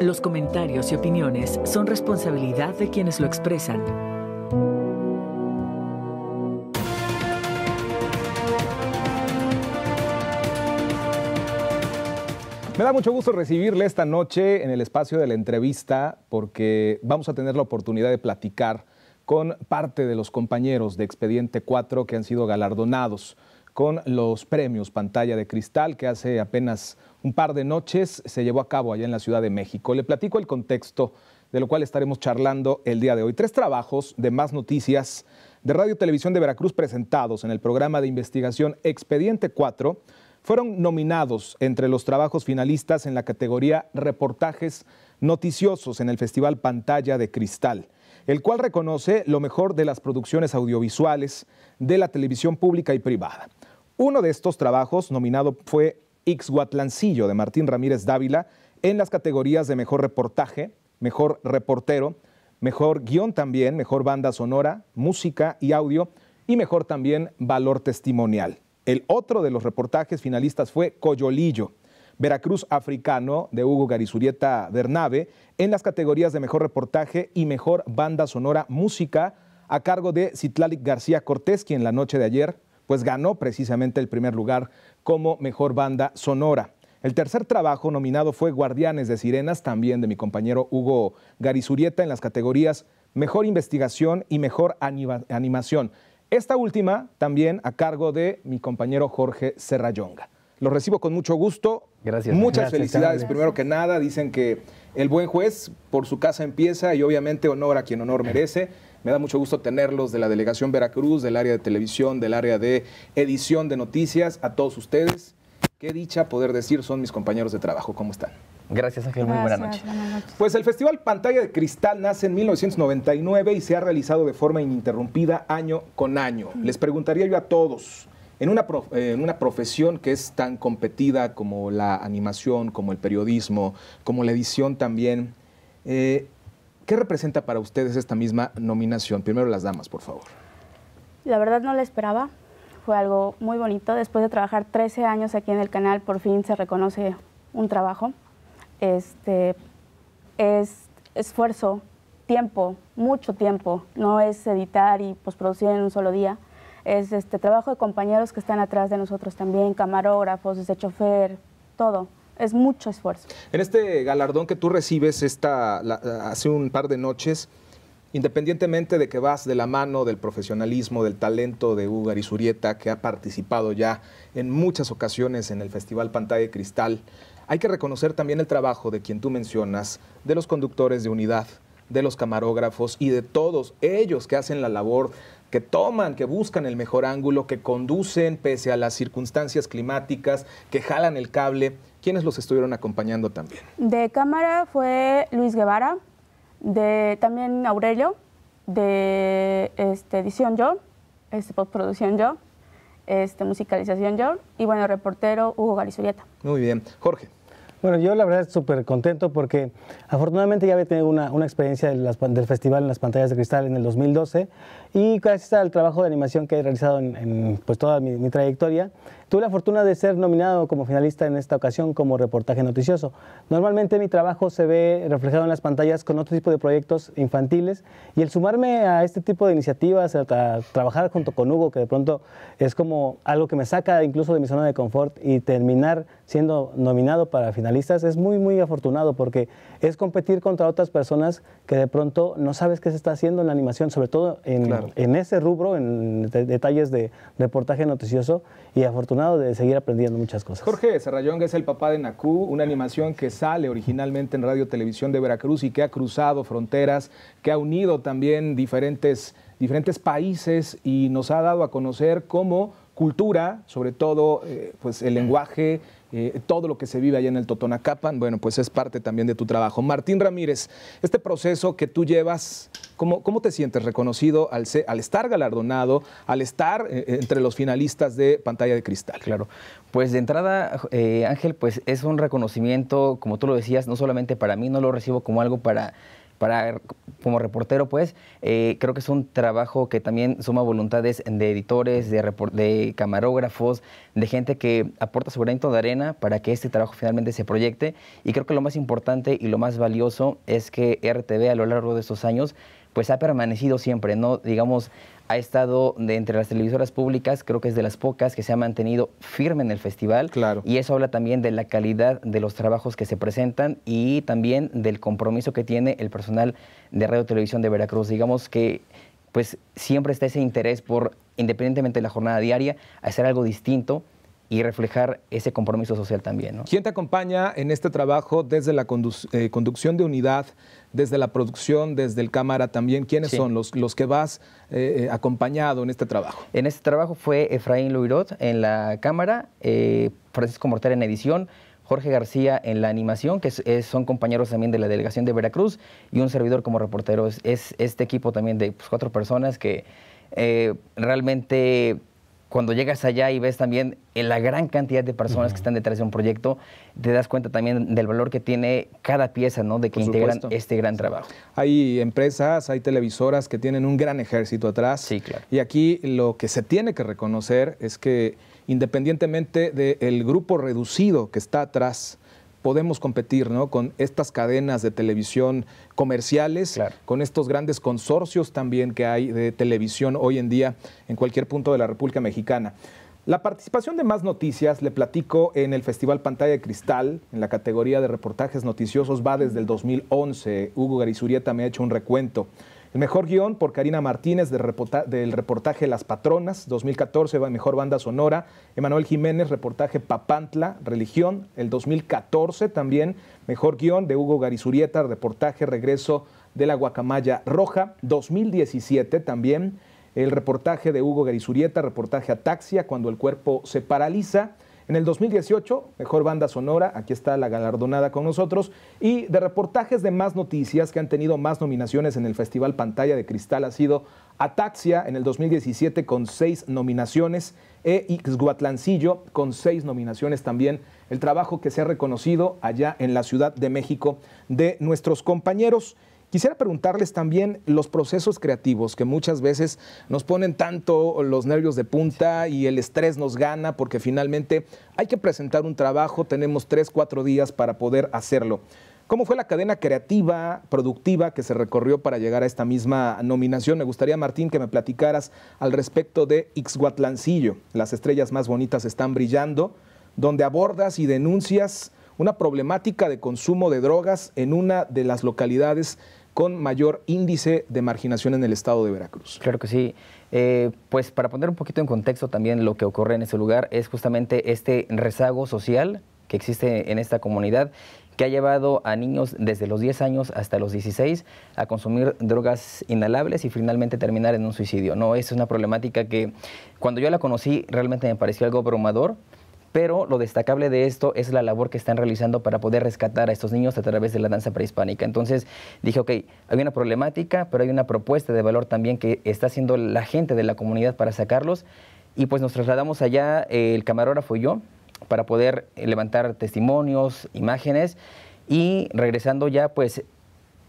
Los comentarios y opiniones son responsabilidad de quienes lo expresan. Me da mucho gusto recibirle esta noche en el espacio de la entrevista porque vamos a tener la oportunidad de platicar con parte de los compañeros de Expediente 4 que han sido galardonados con los premios Pantalla de Cristal que hace apenas un par de noches se llevó a cabo allá en la Ciudad de México. Le platico el contexto de lo cual estaremos charlando el día de hoy. Tres trabajos de más noticias de Radio Televisión de Veracruz presentados en el programa de investigación Expediente 4 fueron nominados entre los trabajos finalistas en la categoría Reportajes Noticiosos en el Festival Pantalla de Cristal, el cual reconoce lo mejor de las producciones audiovisuales de la televisión pública y privada. Uno de estos trabajos nominado fue Ixhuatlancillo de Martín Ramírez Dávila en las categorías de mejor reportaje, mejor reportero, mejor guión también, mejor banda sonora, música y audio y mejor también valor testimonial. El otro de los reportajes finalistas fue Coyolillo, Veracruz Africano de Hugo Garizurieta Bernabe en las categorías de mejor reportaje y mejor banda sonora música a cargo de Citlalic García Cortés, quien la noche de ayer pues ganó precisamente el primer lugar como mejor banda sonora. El tercer trabajo nominado fue Guardianes de Sirenas, también de mi compañero Hugo Garizurieta, en las categorías Mejor Investigación y Mejor Animación. Esta última también a cargo de mi compañero Jorge Serrayonga. lo recibo con mucho gusto. Gracias. Muchas felicidades. Primero que nada, dicen que el buen juez por su casa empieza y obviamente honor a quien honor merece. Me da mucho gusto tenerlos de la Delegación Veracruz, del área de televisión, del área de edición de noticias, a todos ustedes. Qué dicha poder decir, son mis compañeros de trabajo. ¿Cómo están? Gracias Ángel, muy buena noche. Pues el Festival Pantalla de Cristal nace en 1999 y se ha realizado de forma ininterrumpida año con año. Les preguntaría yo a todos, en una, eh, en una profesión que es tan competida como la animación, como el periodismo, como la edición también, eh, ¿Qué representa para ustedes esta misma nominación? Primero las damas, por favor. La verdad no la esperaba. Fue algo muy bonito. Después de trabajar 13 años aquí en el canal, por fin se reconoce un trabajo. Este es esfuerzo, tiempo, mucho tiempo. No es editar y producir en un solo día. Es este trabajo de compañeros que están atrás de nosotros también, camarógrafos, de chofer, todo es mucho esfuerzo. En este galardón que tú recibes esta, hace un par de noches, independientemente de que vas de la mano del profesionalismo, del talento de Ugar y Surieta, que ha participado ya en muchas ocasiones en el Festival Pantalla de Cristal, hay que reconocer también el trabajo de quien tú mencionas, de los conductores de unidad, de los camarógrafos y de todos ellos que hacen la labor, que toman, que buscan el mejor ángulo, que conducen pese a las circunstancias climáticas, que jalan el cable. ¿Quiénes los estuvieron acompañando también? De cámara fue Luis Guevara, de también Aurelio, de este, edición yo, este, postproducción yo, este, musicalización yo, y bueno, reportero Hugo Garizurieta. Muy bien. Jorge. Bueno, yo la verdad estoy súper contento porque afortunadamente ya había tenido una, una experiencia las, del festival en las pantallas de cristal en el 2012 y gracias al trabajo de animación que he realizado en, pues, toda mi, trayectoria, tuve la fortuna de ser nominado como finalista en esta ocasión como reportaje noticioso. Normalmente mi trabajo se ve reflejado en las pantallas con otro tipo de proyectos infantiles y el sumarme a este tipo de iniciativas, a, trabajar junto con Hugo, que de pronto es como algo que me saca incluso de mi zona de confort y terminar siendo nominado para finalista es muy, muy afortunado porque es competir contra otras personas que de pronto no sabes qué se está haciendo en la animación, sobre todo en, en ese rubro, en detalles de reportaje noticioso y afortunado de seguir aprendiendo muchas cosas. Jorge Serrayón es el papá de Nacú, una animación que sale originalmente en Radio Televisión de Veracruz y que ha cruzado fronteras, que ha unido también diferentes, diferentes países y nos ha dado a conocer cómo cultura, sobre todo eh, pues el lenguaje, eh, todo lo que se vive allá en el Totonacapan, bueno, pues es parte también de tu trabajo. Martín Ramírez, este proceso que tú llevas, ¿cómo, cómo te sientes reconocido al, al estar galardonado, al estar eh, entre los finalistas de Pantalla de Cristal? Claro, pues de entrada, Ángel, pues es un reconocimiento, como tú lo decías, no solamente para mí, no lo recibo como algo para para como reportero, pues, eh, creo que es un trabajo que también suma voluntades de editores, de, de camarógrafos, de gente que aporta su granito de arena para que este trabajo finalmente se proyecte. Y creo que lo más importante y lo más valioso es que RTV a lo largo de estos años pues ha permanecido siempre, no digamos ha estado de entre las televisoras públicas, creo que es de las pocas que se ha mantenido firme en el festival. Claro. Y eso habla también de la calidad de los trabajos que se presentan y también del compromiso que tiene el personal de Radio Televisión de Veracruz. Digamos que pues siempre está ese interés por, independientemente de la jornada diaria, hacer algo distinto y reflejar ese compromiso social también. ¿Quién te acompaña en este trabajo desde la eh, conducción de unidad, desde la producción, desde el cámara también? ¿Quiénes son los, los que vas eh, eh, acompañado en este trabajo? En este trabajo fue Efraín Luirot en la cámara, Francisco Mortel en edición, Jorge García en la animación, que son compañeros también de la delegación de Veracruz, y un servidor como reportero. Es, este equipo también de pues, cuatro personas que realmente cuando llegas allá y ves también eh, la gran cantidad de personas que están detrás de un proyecto, te das cuenta también del valor que tiene cada pieza, ¿no? De que integran este gran trabajo. Hay empresas, hay televisoras que tienen un gran ejército atrás. Sí, claro. Y aquí lo que se tiene que reconocer es que independientemente del grupo reducido que está atrás, podemos competir ¿no? con estas cadenas de televisión comerciales, con estos grandes consorcios también que hay de televisión hoy en día en cualquier punto de la República Mexicana. La participación de Más Noticias, le platico, en el Festival Pantalla de Cristal, en la categoría de reportajes noticiosos, va desde el 2011. Hugo Garizurieta me ha hecho un recuento. El mejor guión por Karina Martínez del, reportaje, Las Patronas, 2014, mejor banda sonora. Emanuel Jiménez, reportaje Papantla, religión, el 2014 también. Mejor guión de Hugo Garisurieta, reportaje Regreso de la Guacamaya Roja, 2017 también. El reportaje de Hugo Garizurieta, reportaje Ataxia, cuando el cuerpo se paraliza. En el 2018, Mejor Banda Sonora, aquí está la galardonada con nosotros, y de reportajes de más noticias que han tenido más nominaciones en el Festival Pantalla de Cristal ha sido Ataxia en el 2017 con seis nominaciones, e Guatlancillo con seis nominaciones también. El trabajo que se ha reconocido allá en la Ciudad de México de nuestros compañeros. Quisiera preguntarles también los procesos creativos que muchas veces nos ponen tanto los nervios de punta y el estrés nos gana porque finalmente hay que presentar un trabajo, tenemos tres, cuatro días para poder hacerlo. ¿Cómo fue la cadena creativa, productiva que se recorrió para llegar a esta misma nominación? Me gustaría, Martín, que me platicaras al respecto de Ixhuatlancillo, Las estrellas más bonitas están brillando, donde abordas y denuncias una problemática de consumo de drogas en una de las localidades con mayor índice de marginación en el estado de Veracruz. Claro que sí. Eh, pues para poner un poquito en contexto también lo que ocurre en ese lugar es justamente este rezago social que existe en esta comunidad que ha llevado a niños desde los 10 años hasta los 16 a consumir drogas inhalables y finalmente terminar en un suicidio. No, es una problemática que cuando yo la conocí realmente me pareció algo abrumador pero lo destacable de esto es la labor que están realizando para poder rescatar a estos niños a través de la danza prehispánica. Entonces dije, ok, hay una problemática, pero hay una propuesta de valor también que está haciendo la gente de la comunidad para sacarlos y pues nos trasladamos allá, el camarógrafo y yo, para poder eh, levantar testimonios, imágenes y regresando ya pues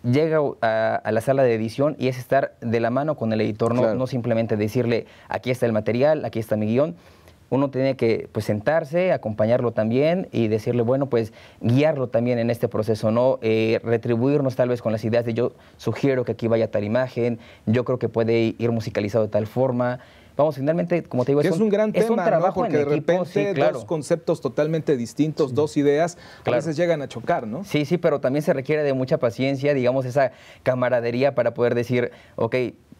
llega a, la sala de edición y es estar de la mano con el editor, no, no simplemente decirle aquí está el material, aquí está mi guión, uno tiene que pues, sentarse, acompañarlo también y decirle, bueno, pues guiarlo también en este proceso, ¿no? Eh, retribuirnos tal vez con las ideas de yo sugiero que aquí vaya tal imagen, yo creo que puede ir musicalizado de tal forma. Vamos, finalmente, como te digo, es, es, un, gran es un trabajo ¿no? en de repente dos conceptos totalmente distintos, dos ideas, a veces llegan a chocar, ¿no? Sí, sí, pero también se requiere de mucha paciencia, digamos, esa camaradería para poder decir, ok,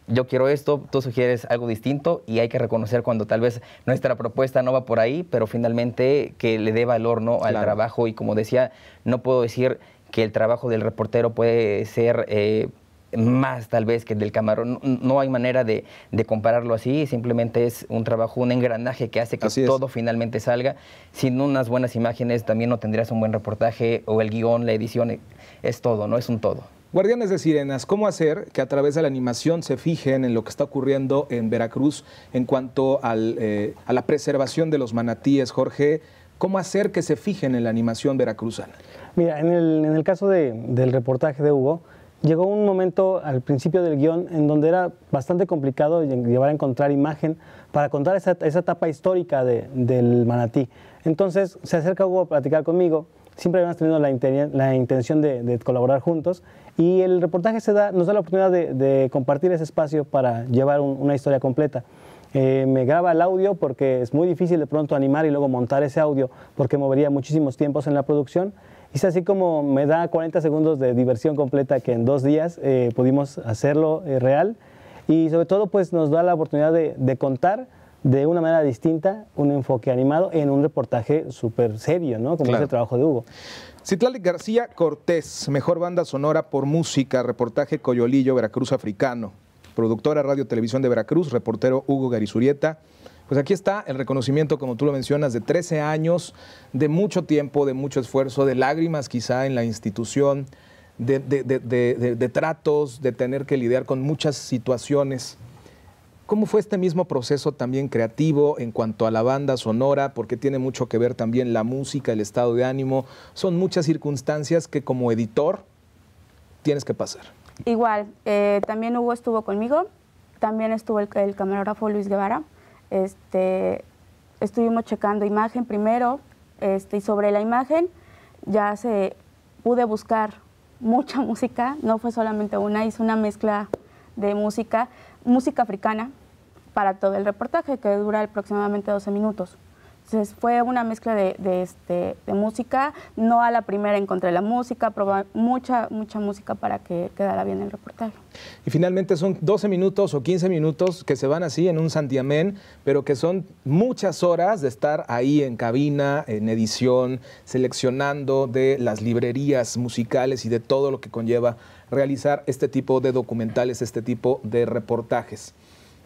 yo quiero esto, tú sugieres algo distinto y hay que reconocer cuando tal vez nuestra propuesta no va por ahí, pero finalmente que le dé valor ¿no? al trabajo. Y como decía, no puedo decir que el trabajo del reportero puede ser... Eh, más tal vez que el del camarón. No, hay manera de, compararlo así, simplemente es un trabajo, un engranaje que hace que todo finalmente salga. Sin unas buenas imágenes también no tendrías un buen reportaje o el guión, la edición, eh, es todo, ¿no? Es un todo. Guardianes de Sirenas, ¿cómo hacer que a través de la animación se fijen en lo que está ocurriendo en Veracruz en cuanto eh, a la preservación de los manatíes, Jorge? ¿Cómo hacer que se fijen en la animación veracruzana? Mira, en el, caso del reportaje de Hugo, llegó un momento al principio del guión en donde era bastante complicado llevar a encontrar imagen para contar esa, etapa histórica del manatí. Entonces se acerca Hugo a platicar conmigo, siempre habíamos tenido la, intención de colaborar juntos y el reportaje nos da la oportunidad de, compartir ese espacio para llevar una historia completa. Eh, me graba el audio porque es muy difícil de pronto animar y luego montar ese audio porque movería muchísimos tiempos en la producción. Y es así como me da 40 segundos de diversión completa que en dos días eh, pudimos hacerlo eh, real y sobre todo pues nos da la oportunidad de contar de una manera distinta, un enfoque animado en un reportaje súper serio, ¿no? Como es el trabajo de Hugo. Citlali García Cortés, mejor banda sonora por música, reportaje Coyolillo, Veracruz Africano, productora Radio Televisión de Veracruz, reportero Hugo Garizurieta. Pues aquí está el reconocimiento, como tú lo mencionas, de 13 años, de mucho tiempo, de mucho esfuerzo, de lágrimas quizá en la institución, de, de tratos, de tener que lidiar con muchas situaciones ¿Cómo fue este mismo proceso también creativo en cuanto a la banda sonora? Porque tiene mucho que ver también la música, el estado de ánimo. Son muchas circunstancias que como editor tienes que pasar. Igual, eh, también Hugo estuvo conmigo, también estuvo el, camarógrafo Luis Guevara. Este, estuvimos checando imagen primero este, y sobre la imagen ya se pude buscar mucha música, no fue solamente una, hice una mezcla de música música africana para todo el reportaje, que dura aproximadamente 12 minutos. Entonces fue una mezcla este, de, música. No a la primera encontré la música, probé mucha, mucha música para que quedara bien el reportaje. Y finalmente son 12 minutos o 15 minutos que se van así en un santiamén, pero que son muchas horas de estar ahí en cabina, en edición, seleccionando de las librerías musicales y de todo lo que conlleva realizar este tipo de documentales, este tipo de reportajes.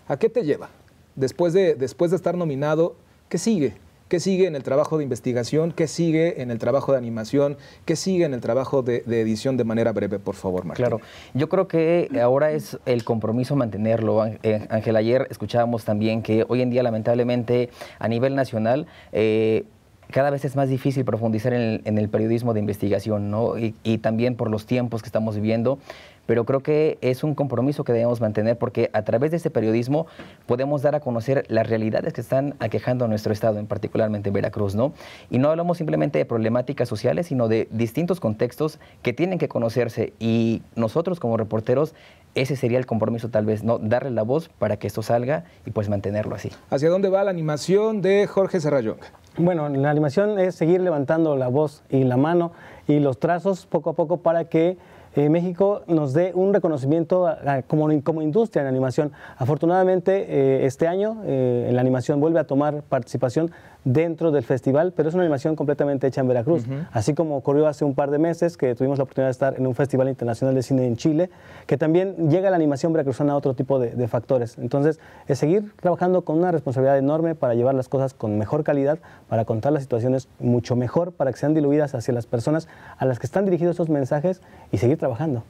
¿A qué te lleva? Después de, después de estar nominado, ¿qué sigue? ¿Qué sigue en el trabajo de investigación? ¿Qué sigue en el trabajo de animación? ¿Qué sigue en el trabajo de, edición de manera breve, por favor, Marcelo. Claro, yo creo que ahora es el compromiso mantenerlo. Eh, Ángel, ayer escuchábamos también que hoy en día, lamentablemente, a nivel nacional, eh, cada vez es más difícil profundizar en el, periodismo de investigación, ¿no? Y, también por los tiempos que estamos viviendo, pero creo que es un compromiso que debemos mantener porque a través de ese periodismo podemos dar a conocer las realidades que están aquejando a nuestro Estado, en particularmente Veracruz, ¿no? Y no hablamos simplemente de problemáticas sociales, sino de distintos contextos que tienen que conocerse y nosotros como reporteros ese sería el compromiso tal vez, ¿no? Darle la voz para que esto salga y pues mantenerlo así. ¿Hacia dónde va la animación de Jorge Serrayón? Bueno, la animación es seguir levantando la voz y la mano y los trazos poco a poco para que eh, México nos dé un reconocimiento como, industria en animación. Afortunadamente, eh, este año eh, la animación vuelve a tomar participación dentro del festival, pero es una animación completamente hecha en Veracruz. Así como ocurrió hace un par de meses que tuvimos la oportunidad de estar en un festival internacional de cine en Chile, que también llega la animación veracruzana a otro tipo de, de factores. Entonces, es seguir trabajando con una responsabilidad enorme para llevar las cosas con mejor calidad, para contar las situaciones mucho mejor, para que sean diluidas hacia las personas a las que están dirigidos esos mensajes y seguir trabajando?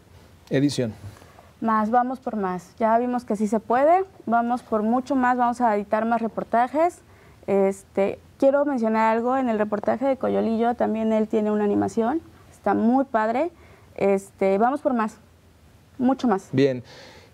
Edición. Más, vamos por más. Ya vimos que sí se puede, vamos por mucho más, vamos a editar más reportajes. Este, quiero mencionar algo, en el reportaje de Coyolillo también él tiene una animación, está muy padre. Este, vamos por más, mucho más. Bien.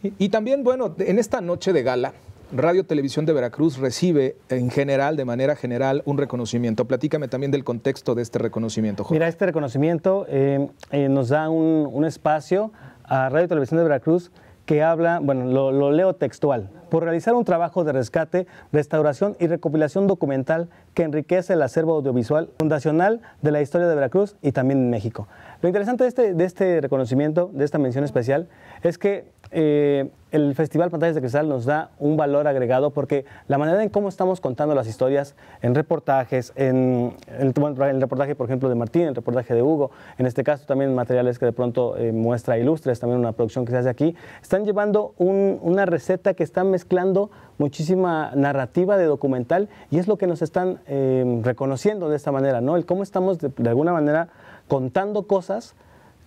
Y, y también, bueno, en esta noche de gala, Radio Televisión de Veracruz recibe en general, de manera general, un reconocimiento. Platícame también del contexto de este reconocimiento. Jorge. Mira, este reconocimiento eh, eh, nos da un, espacio a Radio Televisión de Veracruz que habla, bueno, lo, leo textual, por realizar un trabajo de rescate, restauración y recopilación documental que enriquece el acervo audiovisual fundacional de la historia de Veracruz y también en México. Lo interesante de este, este reconocimiento, de esta mención especial, es que eh, el Festival Pantallas de Cristal nos da un valor agregado porque la manera en cómo estamos contando las historias en reportajes, en, el, reportaje, por ejemplo, de Martín, el reportaje de Hugo, en este caso también materiales que de pronto eh, muestra e Ilustres, también una producción que se hace aquí, están llevando una receta que está mezclando muchísima narrativa de documental y es lo que nos están eh, reconociendo de esta manera, ¿no? El cómo estamos de, alguna manera contando cosas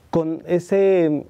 con ese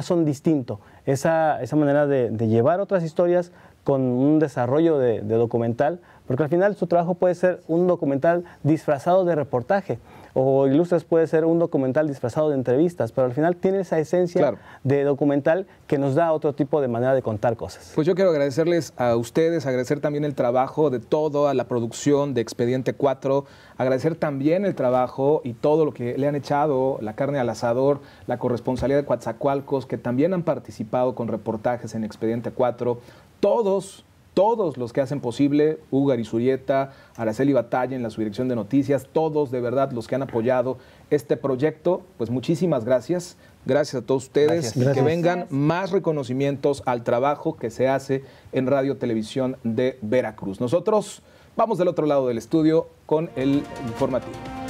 sazón distinto esa, esa manera de, llevar otras historias con un desarrollo de documental, porque al final su trabajo puede ser un documental disfrazado de reportaje o ilustras puede ser un documental disfrazado de entrevistas, pero al final tiene esa esencia de documental que nos da otro tipo de manera de contar cosas. Pues yo quiero agradecerles a ustedes, agradecer también el trabajo de todo, a la producción de Expediente 4, agradecer también el trabajo y todo lo que le han echado, la carne al asador, la corresponsabilidad de Coatzacoalcos, que también han participado con reportajes en Expediente 4, todos todos los que hacen posible, Ugar y Surieta, Araceli Batalla en la subdirección de noticias, todos de verdad los que han apoyado este proyecto, pues muchísimas gracias. Gracias a todos ustedes. que vengan más reconocimientos al trabajo que se hace en Radio Televisión de Veracruz. Nosotros vamos del otro lado del estudio con el informativo.